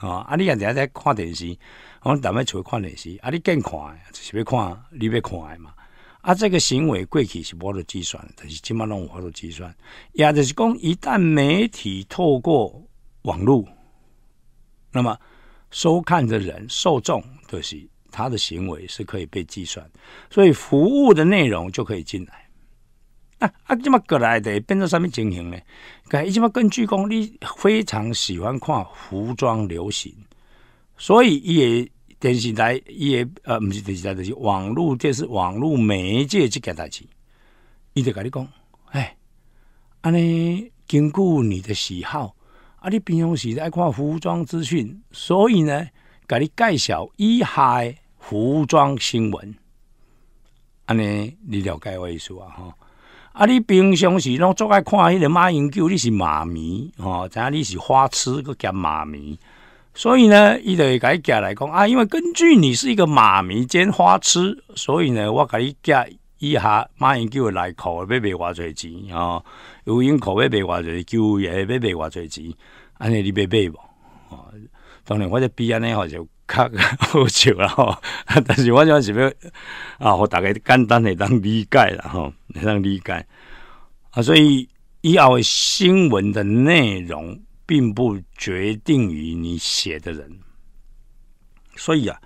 啊！你亚在在看电视，我们摆们出去看电视，啊，你更看，就是要看，你要看嘛。啊，这个行为过去是无法度计算但是今嘛拢我无法度计算。也就是讲，一旦媒体透过网络，那么收看的人、受众，就是他的行为是可以被计算，所以服务的内容就可以进来。啊啊！这么过来的，变成什么情形呢？个一方面，根据讲，你非常喜欢看服装流行，所以伊也电视台伊也呃，毋是电视台，就是网络电视、网络媒介这个代志，伊就甲你讲，哎，安尼根据你的喜好，啊，你平常时爱看服装资讯，所以呢，甲你介绍一嗨服装新闻，安尼你了解我意思啊？哈。啊！你平常时拢最爱看迄个马英九，你是妈咪，吼？影你是花痴个兼妈咪，所以呢，伊就会甲你寄来讲啊。因为根据你是一个妈咪兼花痴，所以呢，我甲你寄一下马英九的内裤要卖偌侪钱啊？游泳裤要卖偌侪球舅要卖偌侪钱，安尼你要买无？哦，当然我这毕安呢，吼就较 好笑啦。吼，但是我就是要啊，互大家简单的当理解啦。吼。让理解啊！所以以后新闻的内容，并不决定于你写的人。所以啊，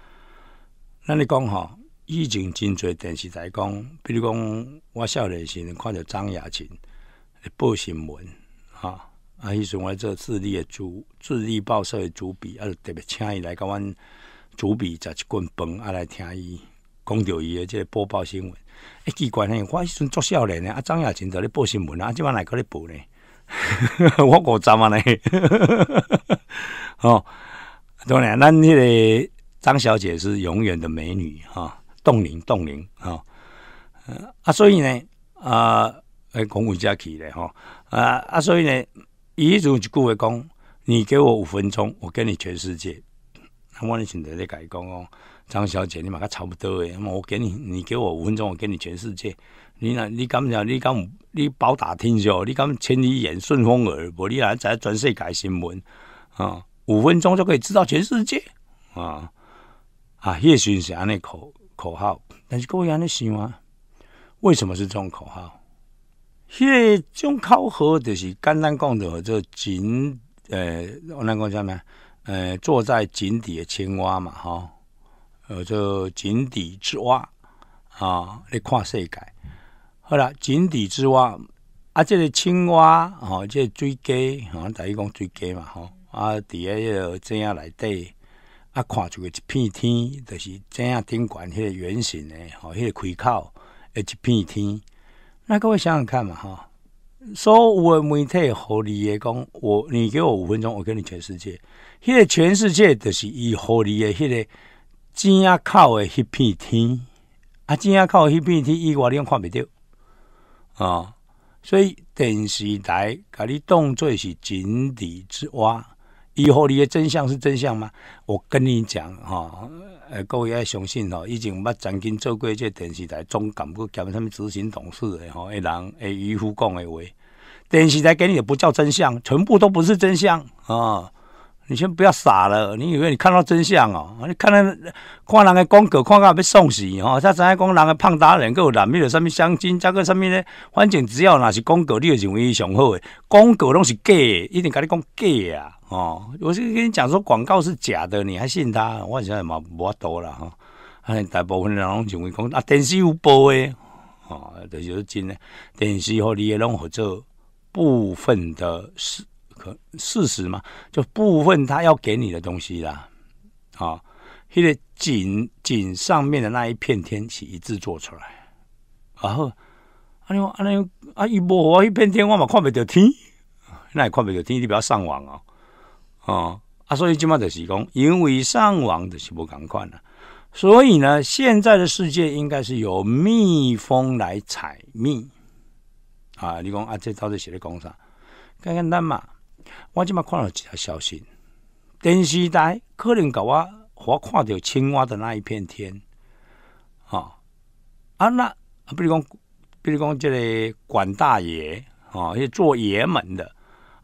那你讲吼，以前真侪电视台讲，比如讲我少年时看着张雅琴播新闻啊，啊，伊阵我这智利的主、智利报社的主笔，啊，特别请伊来跟阮主笔食一棍饭，啊，来听伊讲着伊的这播报新闻。哎，奇怪呢！我时阵作少年呢，啊，张亚勤在咧报新闻啊，即晚来搁咧报呢，我够赞啊呢，哦，当然，咱迄个张小姐是永远的美女哈，冻龄冻龄啊，啊，所以呢，呃，哎，讲武架起咧吼，啊啊，所以呢，以一句话讲，你给我五分钟，我跟你全世界，我咧想择咧伊讲哦。张小姐，你买个差不多诶，我给你，你给我五分钟，我给你全世界。你那，你敢讲？你敢？你包打一下？你敢千里眼，顺风耳？无你啊，在转世改新闻啊？五分钟就可以知道全世界啊？啊！叶巡安那口口号，但是各位安尼想啊，为什么是这种口号？因为种口号就是简单讲的，就井呃，我哪讲啥呢？呃，坐在井底的青蛙嘛，哈。呃，这井底之蛙啊，来看世界。好啦，井底之蛙啊，这个青蛙吼，这个水鸡咱等于讲水鸡嘛吼，啊，底下个井样内底啊，看出一片天，就是井样顶悬迄个圆形的，吼，迄个开口，诶，一片天。那各位想想看嘛，吼，所有媒体合理的讲，我你给我五分钟，我给你全世界。迄个全世界就是以合理的迄个。只啊靠的迄片天，啊只啊靠的迄片天，伊你连看袂着，啊，所以电视台甲你当做是井底之蛙，以后你的真相是真相吗？我跟你讲哈，呃，各位爱相信吼，以前捌曾经做过这电视台总干部兼什物执行董事的吼的人，诶，渔夫讲的话，电视台给你的不叫真相，全部都不是真相啊。你先不要傻了，你以为你看到真相哦？你看到看人的广告，看到被送死哦。才知影讲人的胖达人，个有染，没有什么相亲加个上物呢？反正只要那是广告，你就认为上好的广告拢是假的，一定跟你讲假啊！哦，我是跟你讲说广告是假的，你还信他？我现在嘛不多了哈，哎，大部分人拢认为讲啊，电视有播的哦，就是真的，电视和你也拢合作部分的事实嘛，就部分他要给你的东西啦，啊，一个井井上面的那一片天气一制作出来，然后啊你啊你啊一无一片天我嘛看不着天，那也看不着天，你不要上网哦。哦，啊！所以今嘛就是讲，因为上网的是不敢看了。所以呢，现在的世界应该是由蜜蜂来采蜜啊！你讲啊，这到底写的讲啥？看看单嘛。我即麦看了一条消息，电视台可能甲我我看到青蛙的那一片天，哦、啊那，比如讲，比如讲，即个管大爷啊，做爷们的，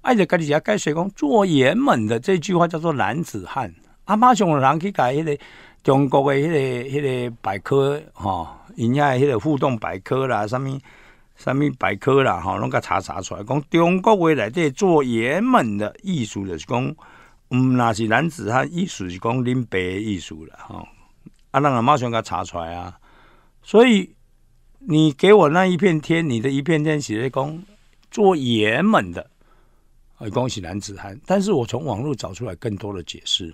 爱着家己只该谁讲做爷们的这句话叫做男子汉。啊，马上有人去甲迄个中国的迄个迄个百科，哈，人家迄个互动百科啦，啥物，上面百科啦，哈，弄个查查出来，讲中国未来这做爷们的艺术，就是讲，嗯，那是男子汉艺术，是讲另白艺术了，哈，啊，让阿妈兄给查出来啊。所以你给我那一片天，你的一片天写个讲做爷们的，啊，恭喜男子汉。但是我从网络找出来更多的解释。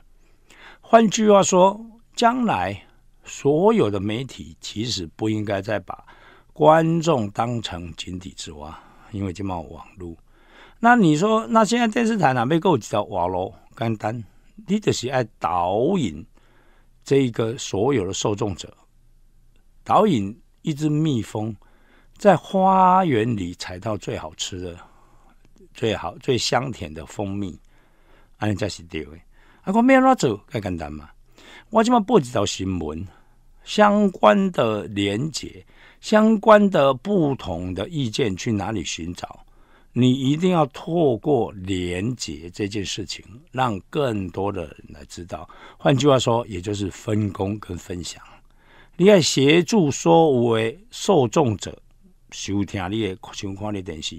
换句话说，将来所有的媒体其实不应该再把。观众当成井底之蛙，因为这么有网络。那你说，那现在电视台哪被够几条网络？简单，你就是爱导引这一个所有的受众者，导引一只蜜蜂在花园里采到最好吃的、最好最香甜的蜂蜜。安尼才是对的。阿公，免了走，简单嘛。我今嘛播几条新闻相关的连接。相关的不同的意见去哪里寻找？你一定要透过连接这件事情，让更多的人来知道。换句话说，也就是分工跟分享。你要协助说为受众者收听你的，想看的电视，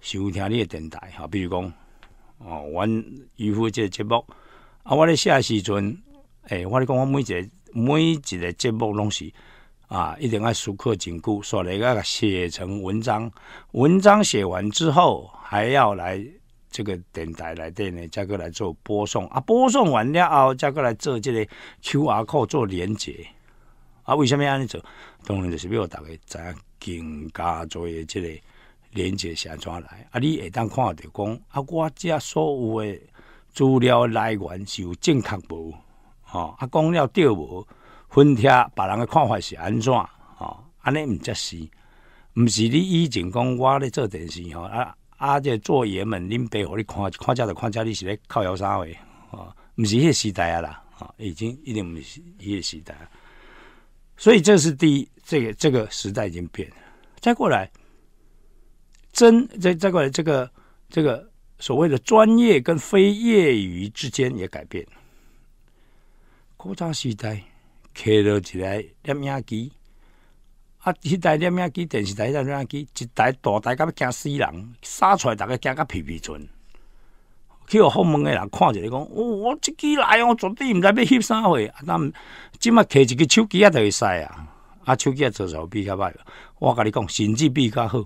收听你的电台。哈，比如讲，哦，我渔夫这节目，啊，我的下时阵，哎，我的讲我每一个每一个节目拢是。啊，一定要熟客紧固，所以甲写成文章，文章写完之后还要来这个电台来电呢，才阁来做播送。啊，播送完了后，才阁来做这个 QR code 做连接。啊，为什么安尼做？当然就是要我大家知，影更加做的这个连接是安怎来？啊，你会当看着讲，啊，我遮所有的资料来源是有正确无？吼，啊，讲了对无？分听，别人的看法是安怎？哦，安尼毋则是，毋是你以前讲我咧做电视吼，啊啊，即做爷们恁爸互你看，看家就看家，你是咧靠摇啥喂？哦，毋是迄个时代啊啦，哦，已经一定毋是迄时代。所以这是第一，这个这个时代已经变。了。再过来，真，再再过来，这个这个所谓的专业跟非业余之间也改变，扩张时代。揢到一台摄影机，啊，一台摄影机，电视台一台摄影机，一台大台，甲要惊死人，晒出来，逐个惊甲皮皮寸。去互后门诶人看一你讲，哦，我即机来哦，绝对毋知要翕啥货。啊，今麦揢一个手机啊，就使啊，啊，手机啊，做手比较歹。我甲你讲，品质比较好，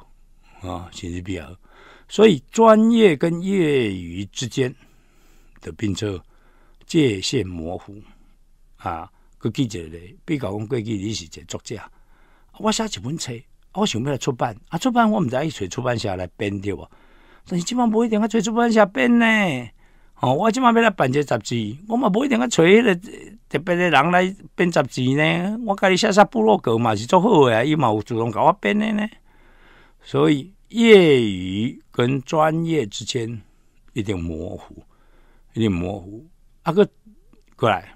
啊，品质比较好。所以专业跟业余之间的，并州界限模糊，啊。个记者咧，比较讲，过记你是一个作家，我写一本册，我想要来出版，啊，出版，我知伊找出版社来编掉无？但是，即满无一定啊，找出版社编呢。哦，我即满要来办个杂志，我嘛无一定啊，找迄个特别的人来编杂志呢。我家己写写部落格嘛是足好诶，伊嘛有主动甲我编的呢。所以，业余跟专业之间一定模糊，一定模糊。啊哥过来。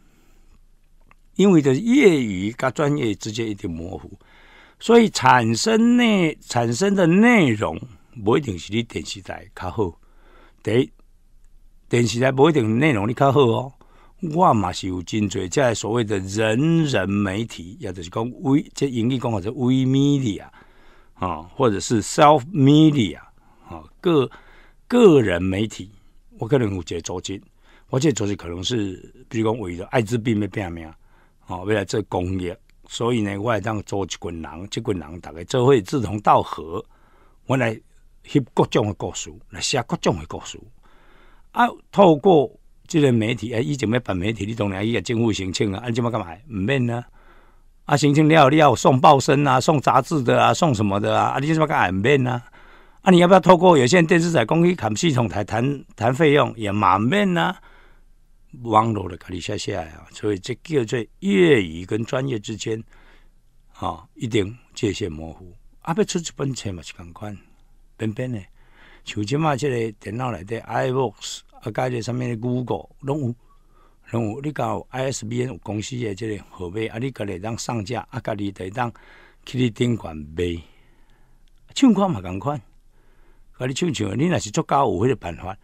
因为的业余跟专业之间一定模糊，所以产生内产生的内容不一定是你电视台较好，对，电视台不一定内容你较好哦。我嘛是有真侪，即所谓的人人媒体，也就是讲微，即英语讲法是微 media 啊，或者是 self media 啊，个个人媒体，我可能有个组织，我这组织可能是比如讲为了艾滋病的病名。哦，为了做公益，所以呢，我会当做一群人，一群人逐个做会志同道合。我来翕各种的故事，来写各种的故事。啊，透过即个媒体，哎，以前要办媒体，你当然伊个政府申请啊，安怎么干嘛？毋免呢？啊，申请了，你要送报生啊，送杂志的啊，送什么的啊？啊，你怎麽个毋免呢？啊，你要不要透过有线电视台、公益坎系统台谈谈费用也蛮免呢？网络的你写写下啊，所以这叫做业余跟专业之间啊，一定界限模糊。啊，要出一本册嘛是同款，偏偏的，像即嘛即个电脑内底 i b o o k s 啊，介只上面的 Google 拢有，拢有。你有 ISBN 有公司诶，即个号码啊，你家己当上架，阿隔离会当去你顶款买，唱款嘛赶款。阿你唱诶，你若是作假有迄个办法。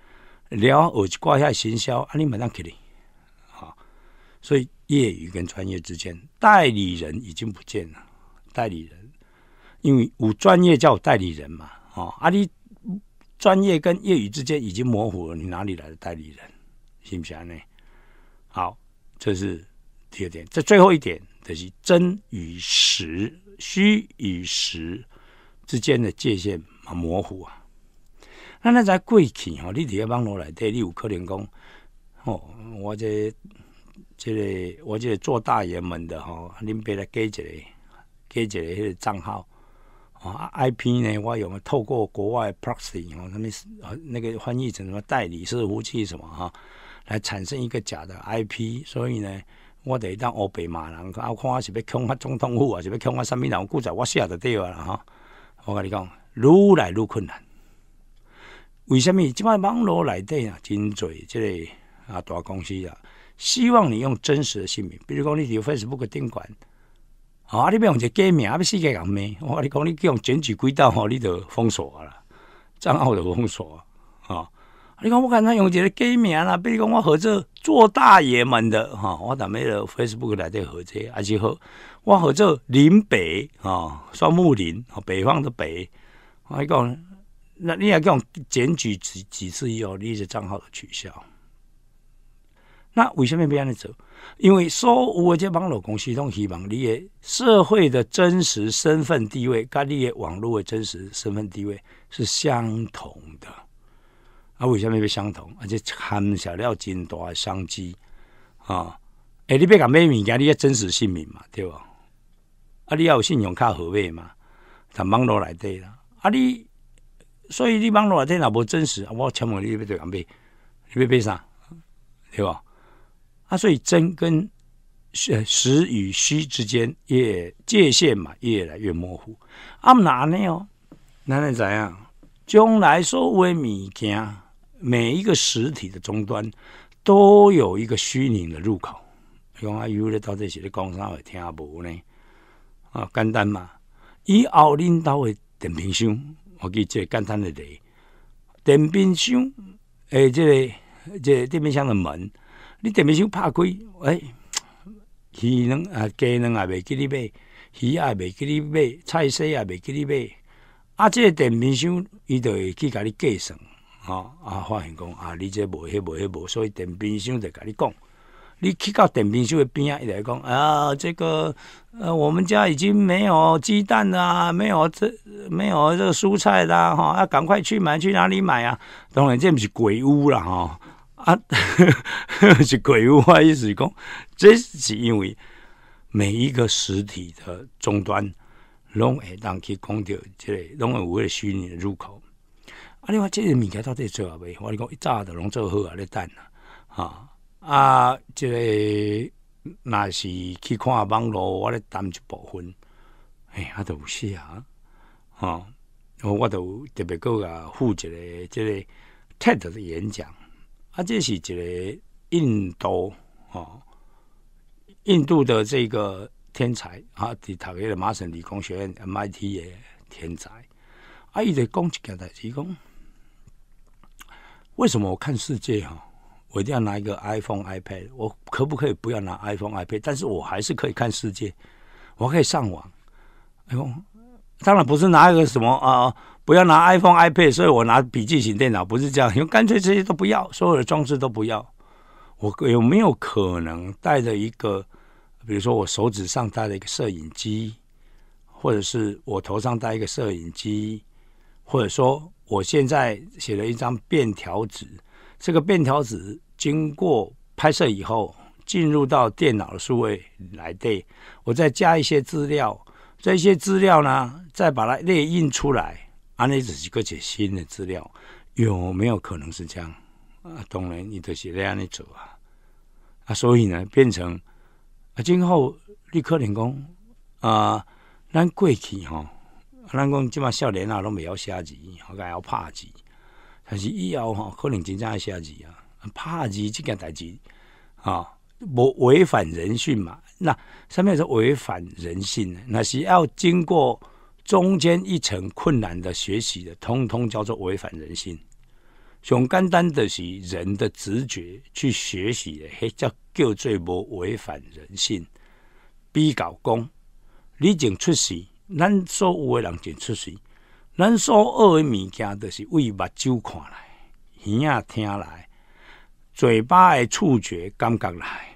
了，一寡挂下生销，啊，你嘛通去哩。所以业余跟专业之间，代理人已经不见了。代理人，因为无专业叫代理人嘛，哦，啊，你专业跟业余之间已经模糊了。你哪里来的代理人？是不信呢？好，这是第二点。这最后一点就是真与实、虚与实之间的界限模糊啊。那那在贵企哦，你提要帮我来，对你有可能讲哦，我这。即个，我即个做大爷们的吼，恁别来改一个、改一个迄个账号啊，IP 呢，我用透过国外 proxy，哦，他们那个翻译成什么代理式服务器什么哈，来产生一个假的 IP，所以呢，我等于当乌白骂人，啊，看我是要恐我总统府啊，是要恐我什么人？古在我写得对啊啦哈，我跟你讲，愈来愈困难。为什么？即摆网络内底啊，真侪即个啊大公司啊。希望你用真实的姓名，比如讲你伫用 Facebook 监管，啊，你用一个假名，啊，要世界人咩，我你讲你用检举轨道，吼，你就封锁了，账号的封锁，啊，你看我刚才用一个假名啦，比如讲我合作做大爷们的，哈，我打咩的 Facebook 来在合作，而且和我合作林北，啊，双木林，啊，北方的北，我你讲，那你要用检举几几次以后，你的账号的取消。那为什么不让你走？因为说我这帮老公司拢希望你的社会的真实身份地位，跟你的网络的真实身份地位是相同的。啊，为什么要相同？而且他们了真大多商机啊！哎，你别讲买物件，你要真实姓名嘛，对吧？啊，你要有信用卡号码嘛，他网络来对了。啊，你所以你网络来对若无真实？我请问你要对讲买？你别悲伤，对吧？啊，所以真跟实与虚之间越界限嘛，越来越模糊。啊，毋拿阿哦，拿能怎样？将来所谓物件，每一个实体的终端都有一个虚拟的入口。像阿尤咧，到底是咧讲啥话？听无呢？啊，简单嘛。以后领导的电冰箱，我给最简单的地电冰箱，哎，这个这电冰箱的门。你电冰箱拍开，哎，鱼卵啊鸡卵也未给你买，鱼也未给你买，菜色也未给你买，啊，这个电冰箱伊就会去甲你计算，哈，啊，发现讲啊，你这无迄无迄无，所以电冰箱在甲你讲，你去到电冰箱会边啊，伊来讲啊，这个呃，我们家已经没有鸡蛋啦，没有这没有这蔬菜啦，哈，要赶快去买，去哪里买啊？当然这不是鬼屋啦，哈。啊，是鬼话意思讲，这是因为每一个实体的终端，拢会当去控制，即个拢会个虚拟入口。啊，你看即个物件到底做啊？未？我讲一早都拢做好啊，咧等啊，啊啊，即个若是去看网络，我咧担一部分。哎啊，都有是啊！啊，我我都特别够啊，负责的即个 TED 的演讲。啊，这是一个印度啊，印度的这个天才啊，在塔克的麻省理工学院 MIT 的天才。啊，伊在讲起给台提供，为什么我看世界哈？我一定要拿一个 iPhone、iPad，我可不可以不要拿 iPhone、iPad？但是我还是可以看世界，我可以上网。哎呦，当然不是拿一个什么啊。不要拿 iPhone、iPad，所以我拿笔记型电脑，不是这样。因为干脆这些都不要，所有的装置都不要。我有没有可能带着一个，比如说我手指上带了一个摄影机，或者是我头上带一个摄影机，或者说我现在写了一张便条纸，这个便条纸经过拍摄以后，进入到电脑的数位来对，我再加一些资料，这些资料呢，再把它列印出来。安尼只是个些新的资料，有没有可能是这样？啊，当然你得是在阿里走啊，啊，所以呢，变成啊，今后你可能讲啊，咱过去啊，咱讲即码少年啊，都袂晓写字，好歹要拍字，但是以后哈，可能真正要写字啊，拍字即件代志啊，无违反人性嘛？那上面是违反人性呢，那是要经过。中间一层困难的学习的，通通叫做违反人性。上简单的是人的直觉去学习的，迄叫叫做无违反人性。比较讲，你经出世，咱所有的人正出世，咱所学的物件都是为目睭看来，耳啊听来，嘴巴的触觉感觉来，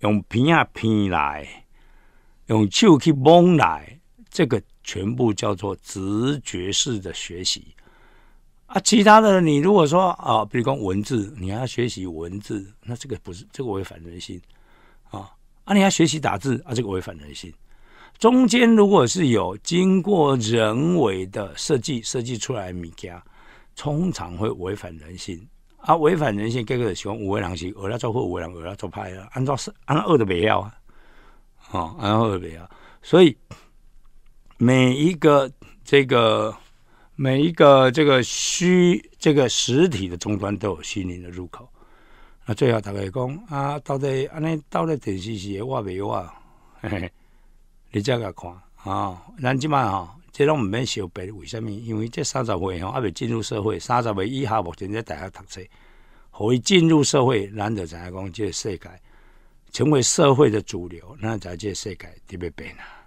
用鼻啊鼻来，用手去摸来，这个。全部叫做直觉式的学习啊，其他的你如果说啊，比如说文字，你要学习文字，那这个不是这个违反人性啊啊！你要学习打字啊，这个违反人性。中间如果是有经过人为的设计设计出来物件，通常会违反人性啊，违反人性，各个喜欢五味郎行，尔那做或五维两尔那做派啊，按照是按照二的不要啊，哦，按照二不要，所以。每一个这个每一个这个虚这个实体的终端都有虚拟的入口。那最后大家讲啊，到底安尼到底电视是画嘿画，你再甲看啊。咱即摆吼，这拢毋免小白，为什么？因为这三十岁吼还未进入社会，三十岁以下目前在大学读册，互伊进入社会，咱就讲讲这世界成为社会的主流，那即这世界特别变啊。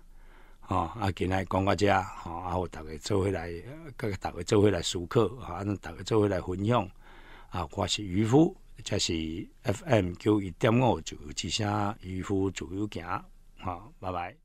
吼，啊，今日讲到遮，吼，啊，有逐个做伙来，各个逐个做伙来考吼，啊，逐个做伙来分享，啊，我是渔夫，这是 FM 九一点五，自由之声，渔夫自由行，吼。拜拜。